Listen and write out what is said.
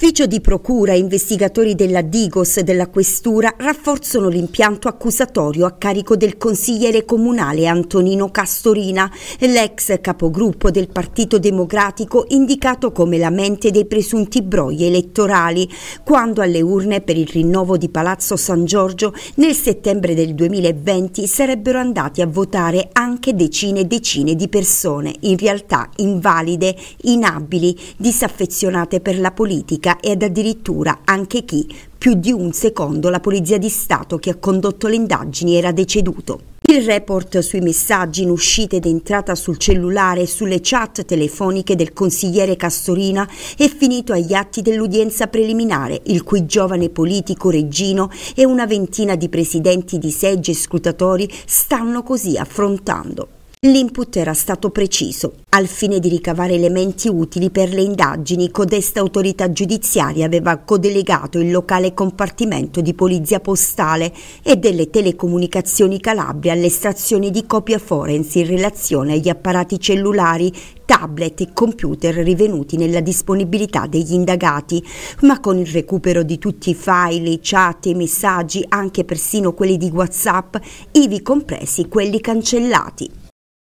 Ufficio di procura e investigatori della Digos e della Questura rafforzano l'impianto accusatorio a carico del consigliere comunale Antonino Castorina, l'ex capogruppo del Partito Democratico indicato come la mente dei presunti brogli elettorali, quando alle urne per il rinnovo di Palazzo San Giorgio nel settembre del 2020 sarebbero andati a votare anche decine e decine di persone, in realtà invalide, inabili, disaffezionate per la politica politica ad addirittura anche chi, più di un secondo, la Polizia di Stato che ha condotto le indagini era deceduto. Il report sui messaggi in uscita ed entrata sul cellulare e sulle chat telefoniche del consigliere Castorina è finito agli atti dell'udienza preliminare, il cui giovane politico Reggino e una ventina di presidenti di seggi e scrutatori stanno così affrontando. L'input era stato preciso, al fine di ricavare elementi utili per le indagini, codesta autorità giudiziaria aveva codelegato il locale compartimento di polizia postale e delle telecomunicazioni Calabria all'estrazione di copia forense in relazione agli apparati cellulari tablet e computer rivenuti nella disponibilità degli indagati, ma con il recupero di tutti i file, i chat, i messaggi, anche persino quelli di WhatsApp, ivi compresi quelli cancellati.